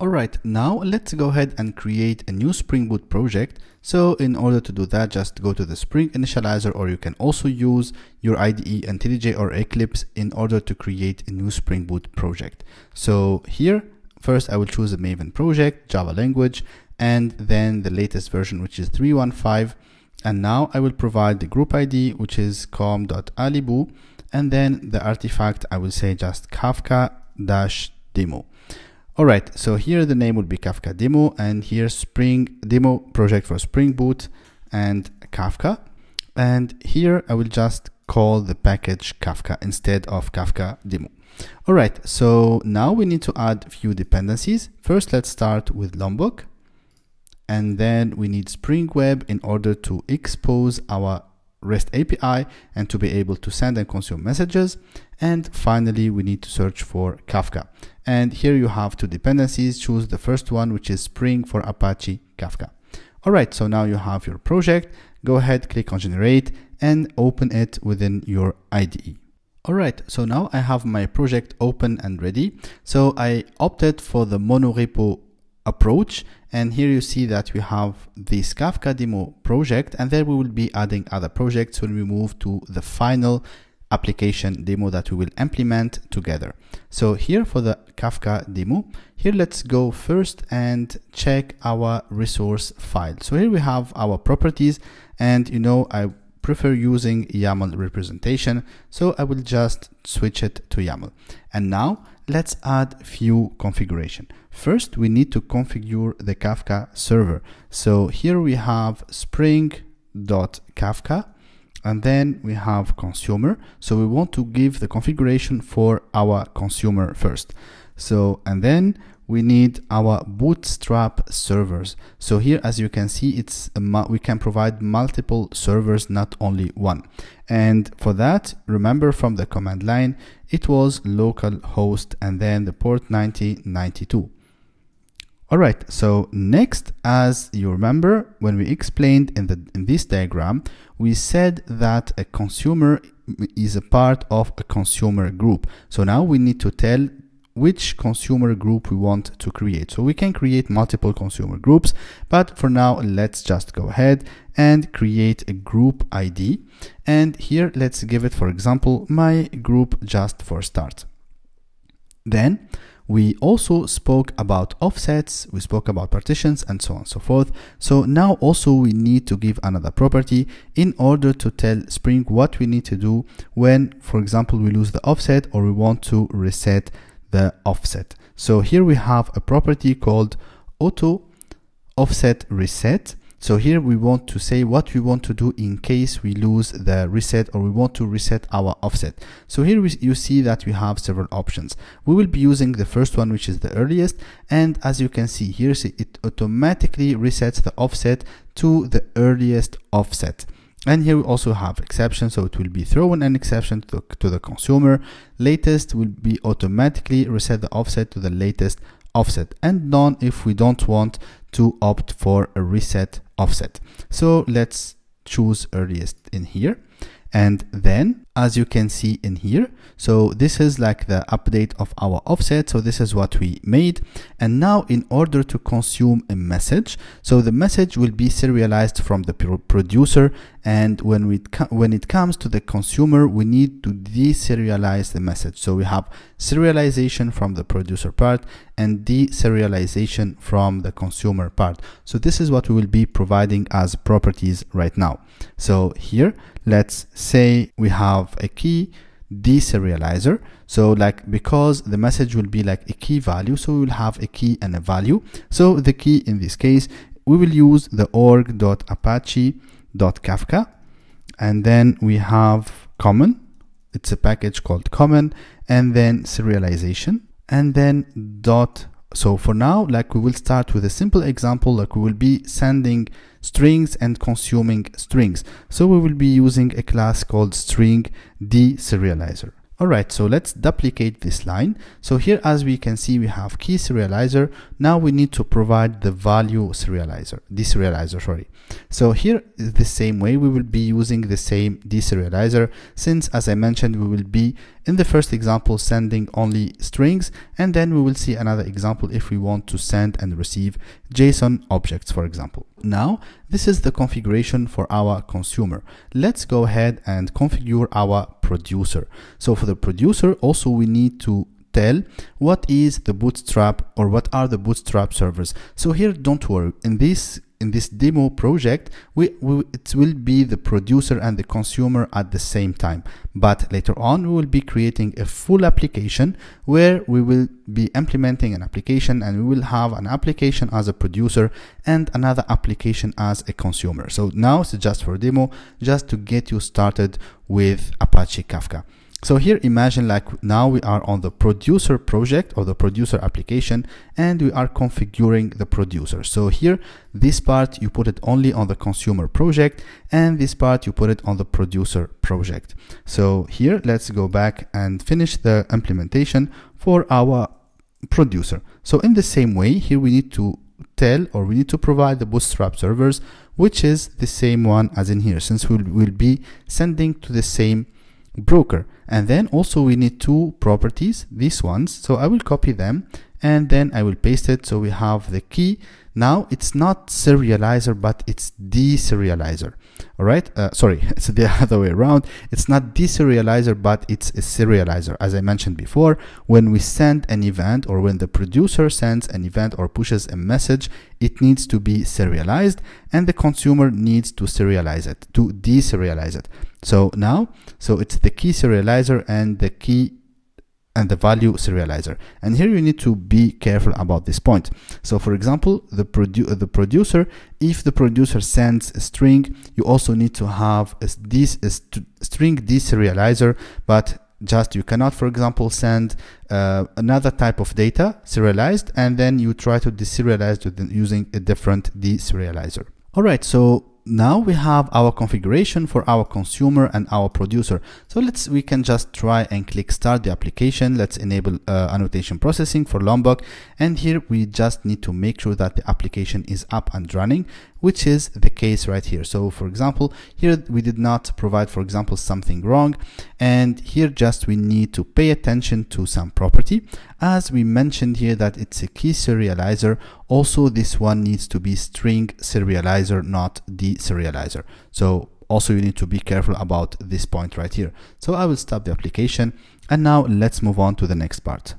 Alright, now let's go ahead and create a new Spring Boot project. So in order to do that, just go to the Spring Initializer or you can also use your IDE IntelliJ or Eclipse in order to create a new Spring Boot project. So here, first I will choose a Maven project, Java language, and then the latest version, which is 315. And now I will provide the group ID, which is com.alibu. And then the artifact, I will say just Kafka-demo. dash all right, so here the name would be Kafka demo and here Spring demo project for Spring Boot and Kafka. And here I will just call the package Kafka instead of Kafka demo. All right, so now we need to add few dependencies. First, let's start with Lombok. And then we need Spring Web in order to expose our REST API and to be able to send and consume messages. And finally, we need to search for Kafka. And here you have two dependencies. Choose the first one, which is Spring for Apache Kafka. All right, so now you have your project. Go ahead, click on generate and open it within your IDE. All right, so now I have my project open and ready. So I opted for the monorepo approach. And here you see that we have this Kafka demo project and then we will be adding other projects when we move to the final application demo that we will implement together. So here for the Kafka demo, here let's go first and check our resource file. So here we have our properties and you know, I prefer using YAML representation. So I will just switch it to YAML. And now let's add few configuration. First, we need to configure the Kafka server. So here we have spring.kafka and then we have consumer so we want to give the configuration for our consumer first so and then we need our bootstrap servers so here as you can see it's we can provide multiple servers not only one and for that remember from the command line it was localhost and then the port 9092 all right, so next, as you remember, when we explained in, the, in this diagram, we said that a consumer is a part of a consumer group. So now we need to tell which consumer group we want to create. So we can create multiple consumer groups, but for now, let's just go ahead and create a group ID. And here, let's give it, for example, my group just for start. Then we also spoke about offsets, we spoke about partitions and so on and so forth. So now also we need to give another property in order to tell Spring what we need to do when, for example, we lose the offset or we want to reset the offset. So here we have a property called auto offset reset so here we want to say what we want to do in case we lose the reset or we want to reset our offset. So here we, you see that we have several options. We will be using the first one, which is the earliest. And as you can see here, it automatically resets the offset to the earliest offset. And here we also have exception, so it will be thrown an exception to, to the consumer. Latest will be automatically reset the offset to the latest offset and none if we don't want to opt for a reset offset. So let's choose earliest in here. And then as you can see in here. So this is like the update of our offset. So this is what we made. And now in order to consume a message, so the message will be serialized from the producer. And when, we when it comes to the consumer, we need to deserialize the message. So we have serialization from the producer part and deserialization from the consumer part. So this is what we will be providing as properties right now. So here, let's say we have have a key deserializer so like because the message will be like a key value so we'll have a key and a value so the key in this case we will use the org.apache.kafka and then we have common it's a package called common and then serialization and then dot so for now like we will start with a simple example like we will be sending strings and consuming strings so we will be using a class called string deserializer Alright, so let's duplicate this line. So here, as we can see, we have key serializer. Now we need to provide the value serializer, deserializer, sorry. So here, the same way, we will be using the same deserializer since, as I mentioned, we will be in the first example sending only strings and then we will see another example if we want to send and receive JSON objects, for example. Now, this is the configuration for our consumer. Let's go ahead and configure our producer. So for the producer, also we need to tell what is the bootstrap or what are the bootstrap servers. So here, don't worry. In this in this demo project, we, we, it will be the producer and the consumer at the same time. But later on, we will be creating a full application where we will be implementing an application and we will have an application as a producer and another application as a consumer. So now it's just for demo, just to get you started with Apache Kafka. So here imagine like now we are on the producer project or the producer application and we are configuring the producer. So here this part you put it only on the consumer project and this part you put it on the producer project. So here let's go back and finish the implementation for our producer. So in the same way here we need to tell or we need to provide the bootstrap servers which is the same one as in here since we will we'll be sending to the same broker and then also we need two properties these ones so I will copy them and then I will paste it so we have the key now it's not serializer but it's deserializer all right uh, sorry it's the other way around it's not deserializer but it's a serializer as I mentioned before when we send an event or when the producer sends an event or pushes a message it needs to be serialized and the consumer needs to serialize it to deserialize it so now so it's the key serializer and the key and the value serializer. And here you need to be careful about this point. So for example, the, produ the producer, if the producer sends a string, you also need to have a, this, a st string deserializer, but just you cannot, for example, send uh, another type of data serialized, and then you try to deserialize using a different deserializer. All right, so now we have our configuration for our consumer and our producer. So let's we can just try and click start the application. Let's enable uh, annotation processing for Lombok. And here we just need to make sure that the application is up and running, which is the case right here. So for example, here we did not provide, for example, something wrong. And here just we need to pay attention to some property as we mentioned here that it's a key serializer, also this one needs to be string serializer, not deserializer. So also you need to be careful about this point right here. So I will stop the application and now let's move on to the next part.